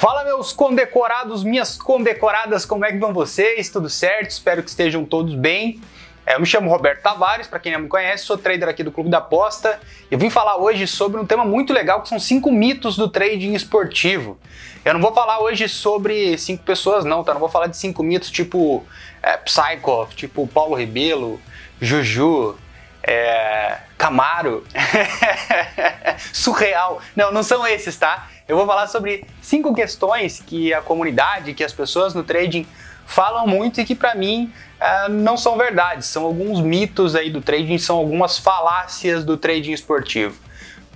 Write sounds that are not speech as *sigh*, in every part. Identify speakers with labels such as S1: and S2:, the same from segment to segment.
S1: Fala meus condecorados, minhas condecoradas, como é que vão vocês? Tudo certo? Espero que estejam todos bem. É, eu me chamo Roberto Tavares, para quem não me conhece, sou trader aqui do Clube da Aposta. Eu vim falar hoje sobre um tema muito legal que são cinco mitos do trading esportivo. Eu não vou falar hoje sobre cinco pessoas não, tá? não vou falar de cinco mitos tipo é, Psychoff, tipo Paulo Rebelo, Juju, é, Camaro, *laughs* Surreal. Não, não são esses, tá? Eu vou falar sobre cinco questões que a comunidade, que as pessoas no trading falam muito e que para mim é, não são verdades, são alguns mitos aí do trading, são algumas falácias do trading esportivo.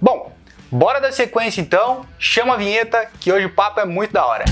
S1: Bom, bora da sequência então, chama a vinheta que hoje o papo é muito da hora.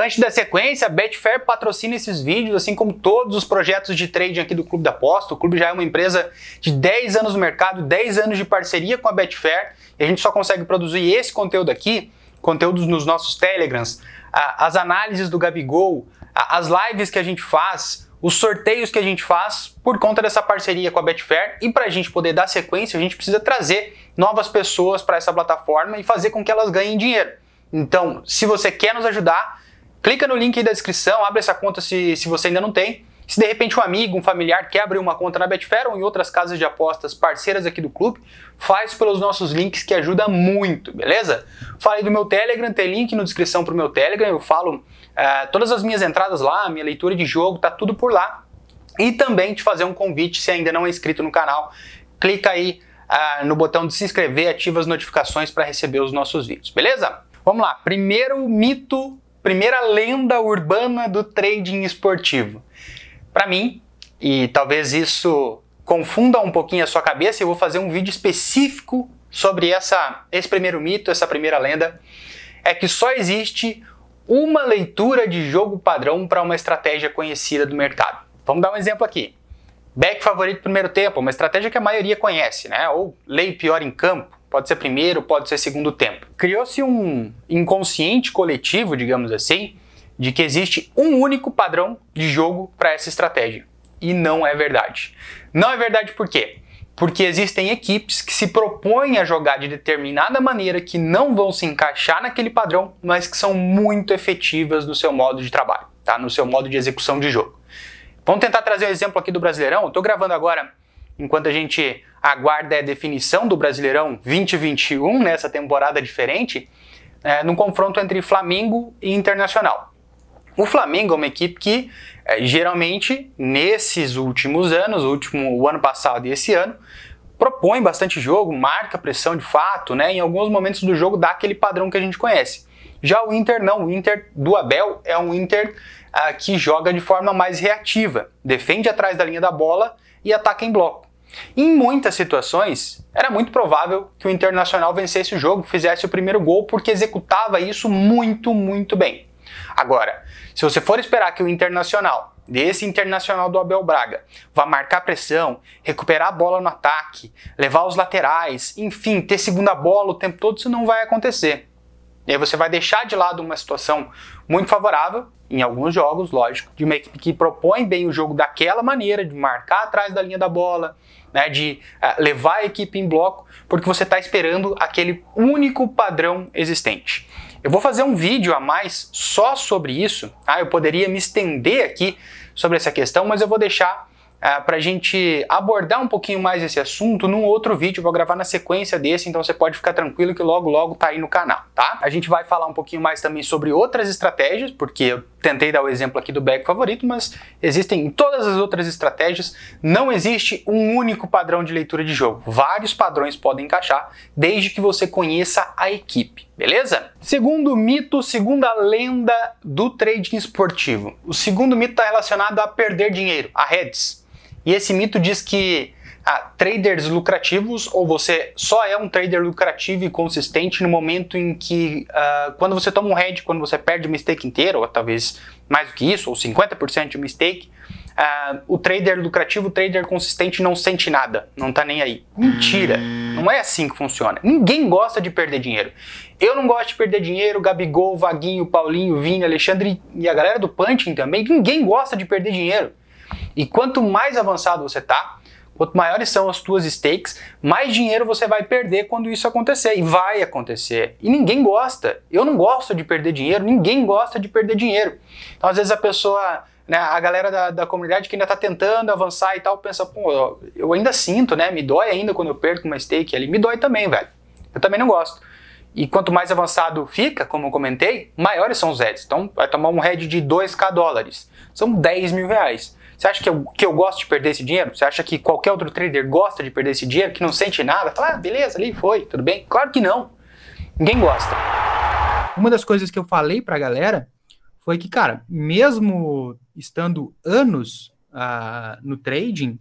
S1: Antes da sequência, a Betfair patrocina esses vídeos, assim como todos os projetos de trading aqui do Clube da Aposta. O clube já é uma empresa de 10 anos no mercado, 10 anos de parceria com a Betfair, e a gente só consegue produzir esse conteúdo aqui, conteúdos nos nossos Telegrams, as análises do Gabigol, as lives que a gente faz, os sorteios que a gente faz por conta dessa parceria com a Betfair e para a gente poder dar sequência, a gente precisa trazer novas pessoas para essa plataforma e fazer com que elas ganhem dinheiro. Então, se você quer nos ajudar, Clica no link aí da descrição, abre essa conta se, se você ainda não tem. Se de repente um amigo, um familiar quer abrir uma conta na Betfair ou em outras casas de apostas parceiras aqui do clube, faz pelos nossos links que ajuda muito, beleza? Falei do meu Telegram, tem link na descrição para o meu Telegram, eu falo eh, todas as minhas entradas lá, minha leitura de jogo, tá tudo por lá. E também te fazer um convite, se ainda não é inscrito no canal, clica aí eh, no botão de se inscrever, ativa as notificações para receber os nossos vídeos, beleza? Vamos lá, primeiro mito primeira lenda urbana do trading esportivo. Para mim, e talvez isso confunda um pouquinho a sua cabeça, eu vou fazer um vídeo específico sobre essa, esse primeiro mito, essa primeira lenda, é que só existe uma leitura de jogo padrão para uma estratégia conhecida do mercado. Vamos dar um exemplo aqui. Back favorito primeiro tempo, uma estratégia que a maioria conhece, né? Ou lei pior em campo. Pode ser primeiro, pode ser segundo tempo. Criou-se um inconsciente coletivo, digamos assim, de que existe um único padrão de jogo para essa estratégia. E não é verdade. Não é verdade por quê? Porque existem equipes que se propõem a jogar de determinada maneira que não vão se encaixar naquele padrão, mas que são muito efetivas no seu modo de trabalho, tá? no seu modo de execução de jogo. Vamos tentar trazer um exemplo aqui do Brasileirão. Estou gravando agora, enquanto a gente aguarda a definição do Brasileirão 2021, nessa temporada diferente, é, né, no confronto entre Flamengo e Internacional. O Flamengo é uma equipe que é, geralmente nesses últimos anos, o último o ano passado e esse ano, propõe bastante jogo, marca pressão de fato, né? Em alguns momentos do jogo dá aquele padrão que a gente conhece. Já o Inter não, o Inter do Abel é um Inter ah, que joga de forma mais reativa, defende atrás da linha da bola e ataca em bloco. Em muitas situações, era muito provável que o Internacional vencesse o jogo, fizesse o primeiro gol, porque executava isso muito, muito bem. Agora, se você for esperar que o Internacional, desse Internacional do Abel Braga, vá marcar pressão, recuperar a bola no ataque, levar os laterais, enfim, ter segunda bola o tempo todo, isso não vai acontecer. E aí você vai deixar de lado uma situação muito favorável, em alguns jogos, lógico, de uma equipe que propõe bem o jogo daquela maneira, de marcar atrás da linha da bola, né, de uh, levar a equipe em bloco, porque você está esperando aquele único padrão existente. Eu vou fazer um vídeo a mais só sobre isso, tá? eu poderia me estender aqui sobre essa questão, mas eu vou deixar uh, ah, para a gente abordar um pouquinho mais esse assunto num outro vídeo, vou gravar na sequência desse, então você pode ficar tranquilo que logo logo tá aí no canal, tá? A gente vai falar um pouquinho mais também sobre outras estratégias, porque eu tentei dar o exemplo aqui do back favorito, mas existem em todas as outras estratégias, não existe um único padrão de leitura de jogo. Vários padrões podem encaixar, desde que você conheça a equipe, beleza? Segundo mito, segunda lenda do trading esportivo. O segundo mito está relacionado a perder dinheiro, a heads. E esse mito diz que a traders lucrativos ou você só é um trader lucrativo e consistente no momento em que, uh, quando você toma um head quando você perde o mistake inteiro ou talvez mais do que isso, ou 50% de mistake, uh, o trader lucrativo, o trader consistente não sente nada, não tá nem aí. Mentira! Não é assim que funciona. Ninguém gosta de perder dinheiro. Eu não gosto de perder dinheiro, Gabigol, Vaguinho, Paulinho, Vini, Alexandre e a galera do Punching também, ninguém gosta de perder dinheiro. E quanto mais avançado você tá, Quanto maiores são as tuas stakes, mais dinheiro você vai perder quando isso acontecer. E vai acontecer. E ninguém gosta. Eu não gosto de perder dinheiro, ninguém gosta de perder dinheiro. Então, às vezes, a pessoa né, a galera da, da, comunidade que ainda está tentando avançar e tal, pensa, pô, eu ainda sinto, né? Me dói ainda quando eu perco uma stake ali. Me dói também, velho. Eu também não gosto. E quanto mais avançado fica, como eu comentei, maiores são os heads. Então vai tomar um head de 2k dólares. São 10 mil reais. Você acha que eu, que eu gosto de perder esse dinheiro? Você acha que qualquer outro trader gosta de perder esse dinheiro, que não sente nada? Fala, ah, beleza, ali foi, tudo bem? Claro que não. Ninguém gosta. Uma das coisas que eu falei pra galera foi que, cara, mesmo estando anos uh, no trading,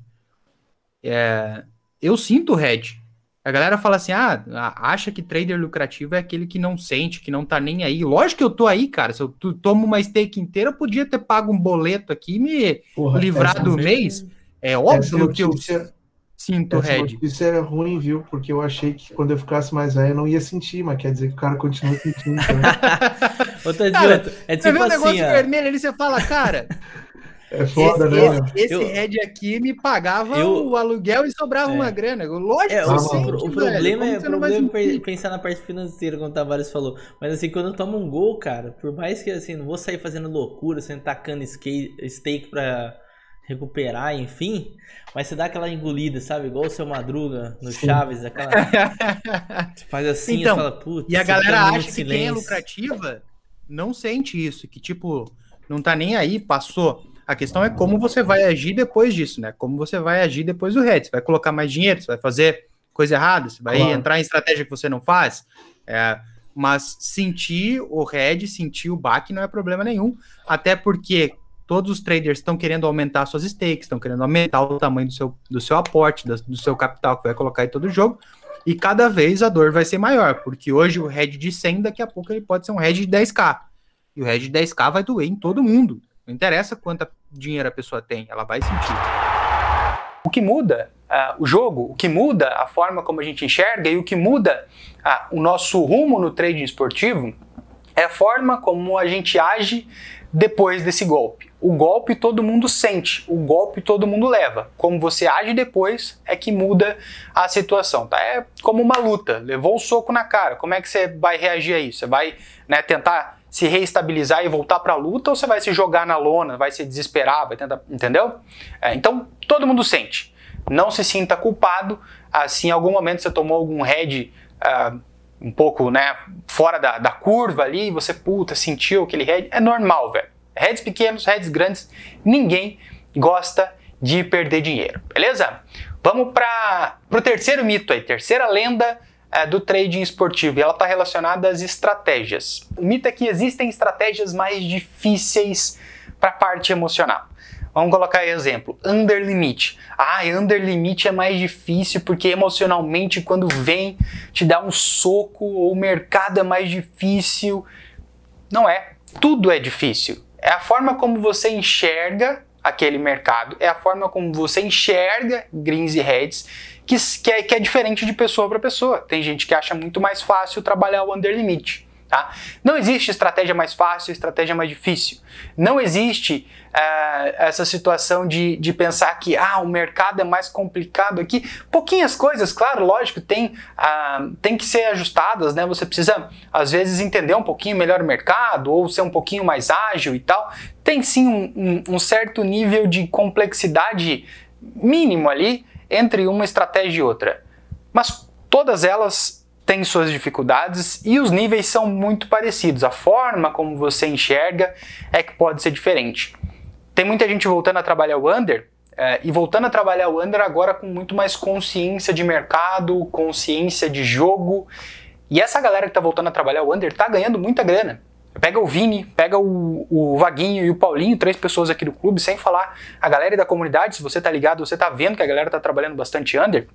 S1: é, eu sinto o head. A galera fala assim: ah, acha que trader lucrativo é aquele que não sente, que não tá nem aí. Lógico que eu tô aí, cara. Se eu tomo uma stake inteira, eu podia ter pago um boleto aqui e me Porra, livrar do mês. É óbvio notícia, que eu sinto red. Isso é ruim, viu? Porque eu achei que quando eu ficasse mais velho eu não ia sentir, mas quer dizer que o cara continua sentindo. Então. Né? *laughs* Outra cara, é tipo você vê tipo assim, um negócio ó. vermelho ali, você fala, cara. É foda, esse, né? Esse, esse eu, head aqui me pagava eu, o aluguel e sobrava é, uma grana. Lógico é, o, o, problema é, problema é pensar na parte financeira, como o Tavares falou. Mas assim, quando eu tomo um gol, cara, por mais que assim, não vou sair fazendo loucura, sendo tacando skate, steak pra recuperar, enfim. Mas você dá aquela engolida, sabe? Igual o seu Madruga no Sim. Chaves, aquela. *laughs* você faz assim então, e fala, putz. E a galera acha que quem é lucrativa não sente isso, que tipo, não tá nem aí, passou. A questão é como você vai agir depois disso, né? Como você vai agir depois do RED. Você vai colocar mais dinheiro, você vai fazer coisa errada, você vai claro. entrar em estratégia que você não faz. É, mas sentir o RED, sentir o back não é problema nenhum. Até porque todos os traders estão querendo aumentar suas stakes, estão querendo aumentar o tamanho do seu, do seu aporte, do, do seu capital que vai colocar em todo o jogo. E cada vez a dor vai ser maior, porque hoje o RED de 100, daqui a pouco ele pode ser um RED de 10k. E o RED de 10k vai doer em todo mundo. Não interessa quanto dinheiro a pessoa tem, ela vai sentir. O que muda uh, o jogo, o que muda a forma como a gente enxerga e o que muda uh, o nosso rumo no trading esportivo é a forma como a gente age depois desse golpe. O golpe todo mundo sente, o golpe todo mundo leva. Como você age depois é que muda a situação, tá? É como uma luta, levou um soco na cara, como é que você vai reagir a isso? Você vai né, tentar se reestabilizar e voltar para a luta ou você vai se jogar na lona, vai se desesperar, vai tentar, entendeu? É, então todo mundo sente. Não se sinta culpado. Assim, em algum momento você tomou algum head uh, um pouco, né, fora da, da curva ali, você puta sentiu aquele head. É normal, velho. Heads pequenos, heads grandes, ninguém gosta de perder dinheiro, beleza? Vamos para o terceiro mito aí, terceira lenda é, do trading esportivo e ela está relacionada às estratégias. O mito é que existem estratégias mais difíceis para a parte emocional. Vamos colocar aí exemplo, under limit. Ah, under limit é mais difícil porque emocionalmente quando vem te dá um soco ou o mercado é mais difícil. Não é, tudo é difícil. É a forma como você enxerga aquele mercado, é a forma como você enxerga greens e reds, que, que, é, que é diferente de pessoa para pessoa. Tem gente que acha muito mais fácil trabalhar o under limit. Tá? Não existe estratégia mais fácil, estratégia mais difícil. Não existe uh, essa situação de, de pensar que ah, o mercado é mais complicado aqui. Pouquinhas coisas, claro, lógico, tem, uh, tem que ser ajustadas, né? Você precisa, às vezes, entender um pouquinho melhor o mercado ou ser um pouquinho mais ágil e tal tem sim um, um, um certo nível de complexidade mínimo ali entre uma estratégia e outra. Mas todas elas têm suas dificuldades e os níveis são muito parecidos. A forma como você enxerga é que pode ser diferente. Tem muita gente voltando a trabalhar o under é, e voltando a trabalhar o under agora com muito mais consciência de mercado, consciência de jogo. E essa galera que está voltando a trabalhar o under está ganhando muita grana. Pega o Vini, pega o, o Vaguinho e o Paulinho, três pessoas aqui do clube, sem falar a galera da comunidade, se você tá ligado, você tá vendo que a galera tá trabalhando bastante under.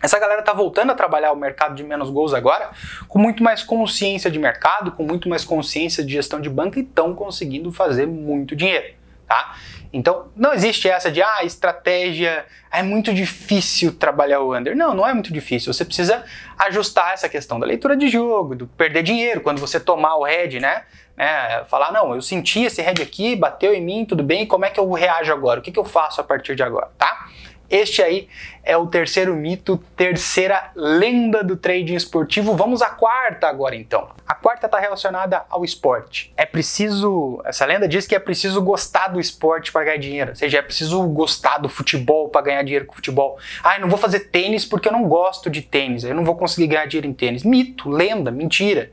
S1: Essa galera tá voltando a trabalhar o mercado de menos gols agora, com muito mais consciência de mercado, com muito mais consciência de gestão de banca e estão conseguindo fazer muito dinheiro, tá? Então, não existe essa de, ah, estratégia, é muito difícil trabalhar o under. Não, não é muito difícil. Você precisa ajustar essa questão da leitura de jogo, do perder dinheiro quando você tomar o head, né? né? Falar, não, eu senti esse head aqui, bateu em mim, tudo bem, como é que eu reajo agora? O que, que eu faço a partir de agora, tá? Este aí é o terceiro mito, terceira lenda do trading esportivo. Vamos à quarta agora então. A quarta está relacionada ao esporte. É preciso, essa lenda diz que é preciso gostar do esporte para ganhar dinheiro. Ou seja, é preciso gostar do futebol para ganhar dinheiro com futebol. Ah, eu não vou fazer tênis porque eu não gosto de tênis. Eu não vou conseguir ganhar dinheiro em tênis. Mito, lenda, mentira.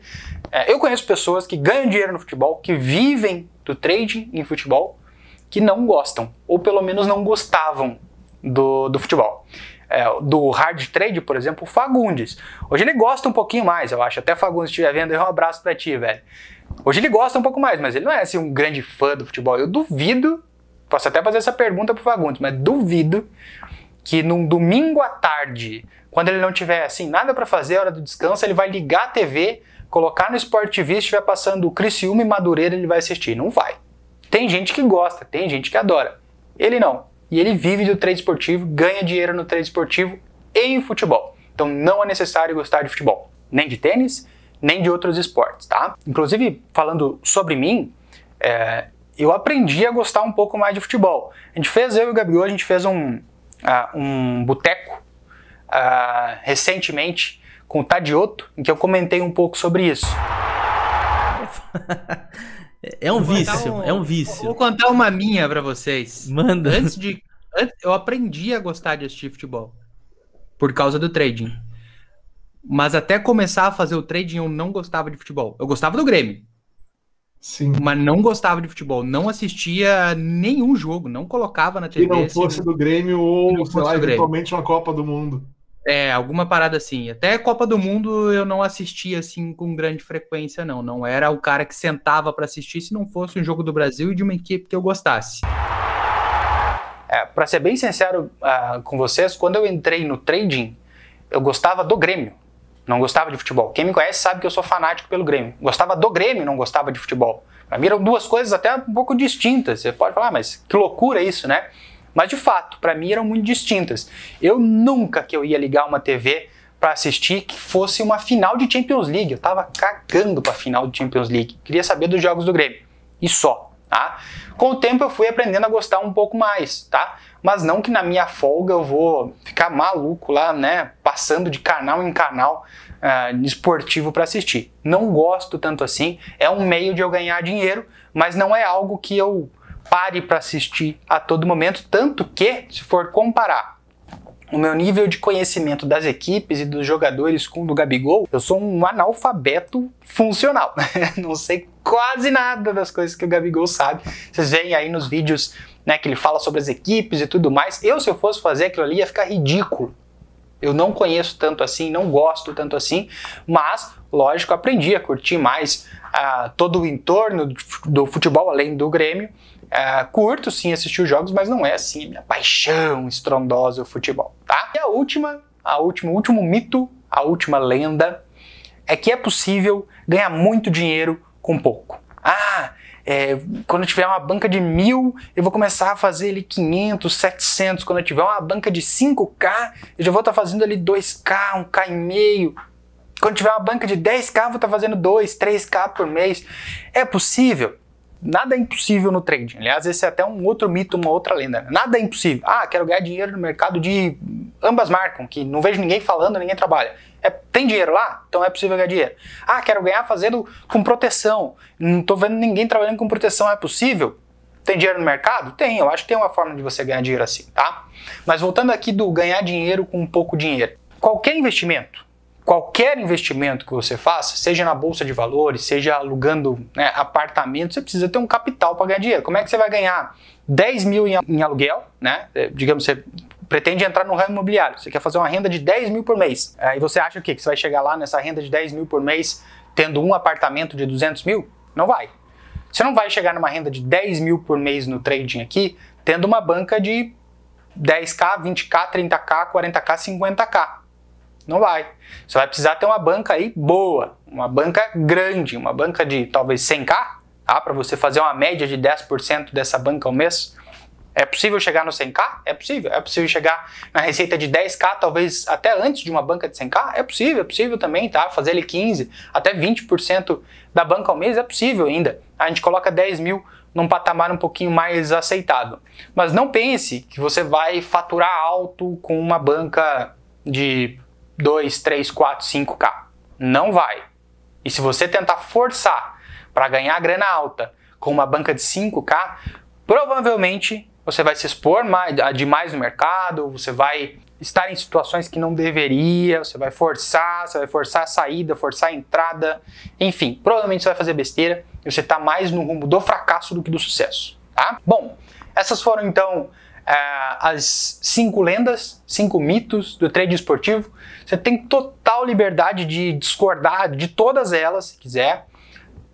S1: É, eu conheço pessoas que ganham dinheiro no futebol, que vivem do trading em futebol, que não gostam, ou pelo menos não gostavam do, do futebol. É, do hard trade, por exemplo, o Fagundes. Hoje ele gosta um pouquinho mais, eu acho. Até Fagundes estiver vendo, um abraço para ti, velho. Hoje ele gosta um pouco mais, mas ele não é assim um grande fã do futebol. Eu duvido, posso até fazer essa pergunta pro Fagundes, mas duvido que num domingo à tarde, quando ele não tiver assim nada para fazer, hora do descanso, ele vai ligar a TV, colocar no Sport TV, se estiver passando o Criciúma e Madureira, ele vai assistir. Não vai. Tem gente que gosta, tem gente que adora. Ele não e ele vive do trade esportivo, ganha dinheiro no trade esportivo e em futebol. Então não é necessário gostar de futebol, nem de tênis, nem de outros esportes, tá? Inclusive, falando sobre mim, é, eu aprendi a gostar um pouco mais de futebol. A gente fez, eu e o Gabriel, a gente fez um, uh, um boteco uh, recentemente com o Tadioto, em que eu comentei um pouco sobre isso. *laughs* É um vício, um, é um vício. Vou contar uma minha para vocês. Manda. Antes de. Antes, eu aprendi a gostar de assistir futebol. Por causa do trading. Mas até começar a fazer o trading, eu não gostava de futebol. Eu gostava do Grêmio. Sim. Mas não gostava de futebol. Não assistia nenhum jogo. Não colocava na TV. Se não fosse assim, do Grêmio ou, sei lá, eventualmente uma Copa do Mundo. É, alguma parada assim. Até Copa do Mundo eu não assistia assim com grande frequência, não. Não era o cara que sentava para assistir se não fosse um jogo do Brasil e de uma equipe que eu gostasse. É, para ser bem sincero uh, com vocês, quando eu entrei no trading, eu gostava do Grêmio, não gostava de futebol. Quem me conhece sabe que eu sou fanático pelo Grêmio. Gostava do Grêmio, não gostava de futebol. Para mim eram duas coisas até um pouco distintas. Você pode falar, ah, mas que loucura isso, né? Mas de fato, para mim eram muito distintas. Eu nunca que eu ia ligar uma TV para assistir que fosse uma final de Champions League. Eu tava cagando para final de Champions League. Queria saber dos jogos do Grêmio e só, tá? Com o tempo eu fui aprendendo a gostar um pouco mais, tá? Mas não que na minha folga eu vou ficar maluco lá, né, passando de canal em canal uh, esportivo para assistir. Não gosto tanto assim. É um meio de eu ganhar dinheiro, mas não é algo que eu pare para assistir a todo momento, tanto que, se for comparar o meu nível de conhecimento das equipes e dos jogadores com o do Gabigol, eu sou um analfabeto funcional. *laughs* Não sei quase nada das coisas que o Gabigol sabe. Vocês veem aí nos vídeos né, que ele fala sobre as equipes e tudo mais. Eu, se eu fosse fazer aquilo ali, ia ficar ridículo. Eu não conheço tanto assim, não gosto tanto assim, mas, lógico, aprendi a curtir mais ah, todo o entorno do futebol, além do Grêmio, é, curto sim assistir os jogos, mas não é assim minha paixão estrondosa o futebol, tá? E a última, a última, o último mito, a última lenda é que é possível ganhar muito dinheiro com pouco. Ah, é, quando eu tiver uma banca de mil, eu vou começar a fazer ali 500, 700. Quando eu tiver uma banca de 5K, eu já vou estar tá fazendo ali 2K, 1K e meio. Quando tiver uma banca de 10K, eu vou estar tá fazendo 2, 3K por mês. É possível? Nada é impossível no trading. Aliás, esse é até um outro mito, uma outra lenda. Nada é impossível. Ah, quero ganhar dinheiro no mercado de ambas marcam, que não vejo ninguém falando, ninguém trabalha. É, tem dinheiro lá? Então é possível ganhar dinheiro. Ah, quero ganhar fazendo com proteção. Não estou vendo ninguém trabalhando com proteção. É possível? Tem dinheiro no mercado? Tem, eu acho que tem uma forma de você ganhar dinheiro assim, tá? Mas voltando aqui do ganhar dinheiro com pouco dinheiro. Qualquer investimento, qualquer investimento que você faça, seja na bolsa de valores, seja alugando né, apartamento, você precisa ter um capital para ganhar dinheiro. Como é que você vai ganhar 10 mil em aluguel, né? É, digamos, você pretende entrar no ramo imobiliário, você quer fazer uma renda de 10 mil por mês. Aí você acha o quê? Que você vai chegar lá nessa renda de 10 mil por mês tendo um apartamento de 200 mil? Não vai. Você não vai chegar numa renda de 10 mil por mês no trading aqui tendo uma banca de 10k, 20k, 30k, 40k, 50k. Não vai. Você vai precisar ter uma banca aí boa, uma banca grande, uma banca de talvez 100k, tá? para você fazer uma média de 10% dessa banca ao mês. É possível chegar no 100k? É possível. É possível chegar na receita de 10k, talvez até antes de uma banca de 100k? É possível, é possível também, tá? Fazer ele 15, até 20% da banca ao mês é possível ainda. A gente coloca 10 mil num patamar um pouquinho mais aceitado. Mas não pense que você vai faturar alto com uma banca de 2, 3, 4, 5K. Não vai. E se você tentar forçar para ganhar grana alta com uma banca de 5K, provavelmente você vai se expor mais, demais no mercado, você vai estar em situações que não deveria, você vai forçar, você vai forçar a saída, forçar a entrada, enfim, provavelmente você vai fazer besteira e você está mais no rumo do fracasso do que do sucesso, tá? Bom, essas foram então é, as cinco lendas, cinco mitos do trade esportivo. Você tem total liberdade de discordar de todas elas, se quiser.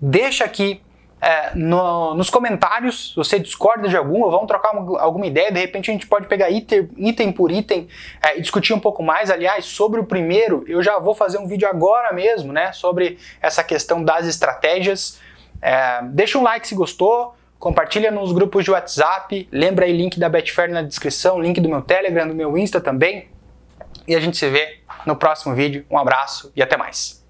S1: Deixa aqui é, no, nos comentários se você discorda de alguma, vamos trocar uma, alguma ideia. De repente a gente pode pegar item, item por item é, e discutir um pouco mais. Aliás, sobre o primeiro, eu já vou fazer um vídeo agora mesmo, né? Sobre essa questão das estratégias. É, deixa um like se gostou compartilha nos grupos de WhatsApp, lembra aí link da Betfair na descrição, link do meu Telegram, do meu Insta também. E a gente se vê no próximo vídeo. Um abraço e até mais.